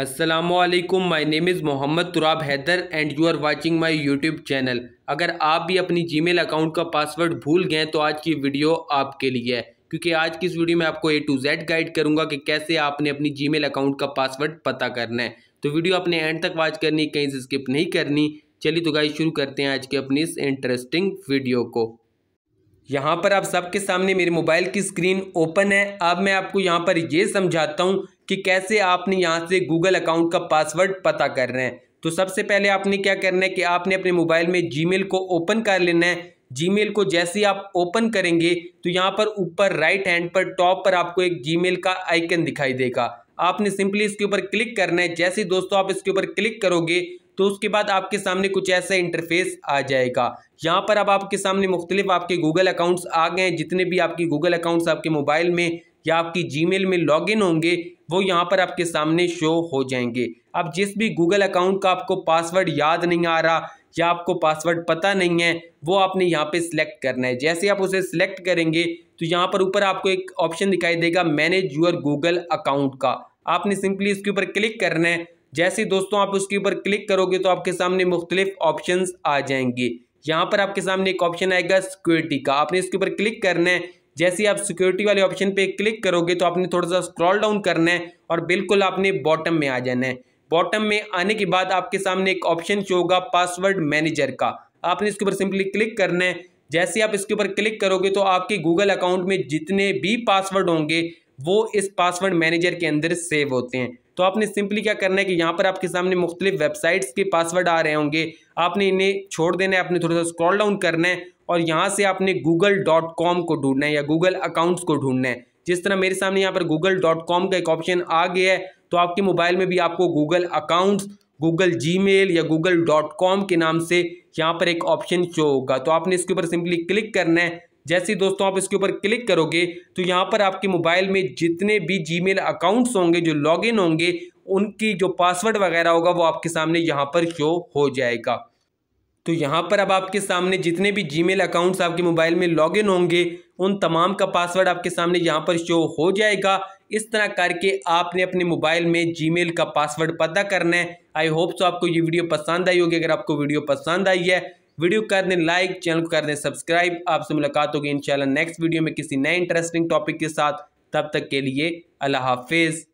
Aslam my name is Mohammad Turab Haidar and you are watching my YouTube channel अगर आप भी अपनी जीमेल अकाउंट का पासवर्ड भूल गए तो आज की वीडियो आपके लिए है क्योंकि आज की इस वीडियो में आपको ए टू जेड गाइड करूंगा कि कैसे आपने अपनी जी अकाउंट का पासवर्ड पता करना है तो वीडियो अपने एंड तक वॉच करनी कहीं से स्किप नहीं करनी चलिए तो गाइड शुरू करते हैं आज के अपनी इस इंटरेस्टिंग वीडियो को यहाँ पर आप सबके सामने मेरे मोबाइल की स्क्रीन ओपन है अब मैं आपको यहाँ पर ये समझाता हूँ कि कैसे आपने यहाँ से गूगल अकाउंट का पासवर्ड पता कर रहे हैं तो सबसे पहले आपने क्या करना है कि आपने अपने मोबाइल में जीमेल को ओपन कर लेना है जीमेल को जैसे ही आप ओपन करेंगे तो यहाँ पर ऊपर राइट हैंड पर टॉप पर आपको एक जीमेल का आइकन दिखाई देगा आपने सिंपली इसके ऊपर क्लिक करना है जैसे दोस्तों आप इसके ऊपर क्लिक करोगे तो उसके बाद आपके सामने कुछ ऐसा इंटरफेस आ जाएगा यहाँ पर अब आपके सामने मुख्तलिफ आपके गूगल अकाउंट्स आ गए हैं जितने भी आपके गूगल अकाउंट्स आपके मोबाइल में या आपकी जी में लॉगिन होंगे वो यहाँ पर आपके सामने शो हो जाएंगे अब जिस भी गूगल अकाउंट का आपको पासवर्ड याद नहीं आ रहा या आपको पासवर्ड पता नहीं है वो आपने यहाँ पे सिलेक्ट करना है जैसे आप उसे सिलेक्ट करेंगे तो यहाँ पर ऊपर आपको एक ऑप्शन दिखाई देगा मैनेज यूर गूगल अकाउंट का आपने सिंपली इसके ऊपर क्लिक करना है जैसे दोस्तों आप उसके ऊपर क्लिक करोगे तो आपके सामने मुख्तलिफ ऑप्शन आ जाएंगे यहाँ पर आपके सामने एक ऑप्शन आएगा सिक्योरिटी का आपने इसके ऊपर क्लिक करना है जैसे ही आप सिक्योरिटी वाले ऑप्शन पे क्लिक करोगे तो आपने थोड़ा सा स्क्रॉल डाउन करना है और बिल्कुल आपने बॉटम में आ जाना है बॉटम में आने के बाद आपके सामने एक ऑप्शन शो होगा पासवर्ड मैनेजर का आपने इसके ऊपर सिंपली क्लिक करना है जैसे आप इसके ऊपर क्लिक करोगे तो आपके गूगल अकाउंट में जितने भी पासवर्ड होंगे वो इस पासवर्ड मैनेजर के अंदर सेव होते हैं तो आपने सिंपली क्या करना है कि यहाँ पर आपके सामने मुख्तलिफ वेबसाइट्स के पासवर्ड आ रहे होंगे आपने इन्हें छोड़ देना है आपने थोड़ा सा स्क्रॉल डाउन करना है और यहाँ से आपने गूगल डॉट कॉम को ढूंढना है या गूगल अकाउंट्स को ढूंढना है जिस तरह मेरे सामने यहाँ पर गूगल डॉट कॉम का एक ऑप्शन आ गया है तो आपके मोबाइल में भी आपको गूगल अकाउंट्स गूगल मेल या गूगल डॉट कॉम के नाम से यहाँ पर एक ऑप्शन शो होगा तो आपने इसके ऊपर सिंपली क्लिक करना है जैसे दोस्तों आप इसके ऊपर क्लिक करोगे तो यहाँ पर आपके मोबाइल में जितने भी मेल अकाउंट्स होंगे जो लॉगिन होंगे उनकी जो पासवर्ड वगैरह होगा वो आपके सामने यहाँ पर शो हो जाएगा तो यहाँ पर अब आपके सामने जितने भी जीमेल अकाउंट्स आपके मोबाइल में लॉगिन होंगे उन तमाम का पासवर्ड आपके सामने यहाँ पर शो हो जाएगा इस तरह करके आपने अपने मोबाइल में जीमेल का पासवर्ड पता करना है आई होप सो आपको ये वीडियो पसंद आई होगी अगर आपको वीडियो पसंद आई है वीडियो कर दें लाइक चैनल को कर दें सब्सक्राइब आपसे मुलाकात होगी इंशाल्लाह नेक्स्ट वीडियो में किसी नए इंटरेस्टिंग टॉपिक के साथ तब तक के लिए अल्लाह हाफिज़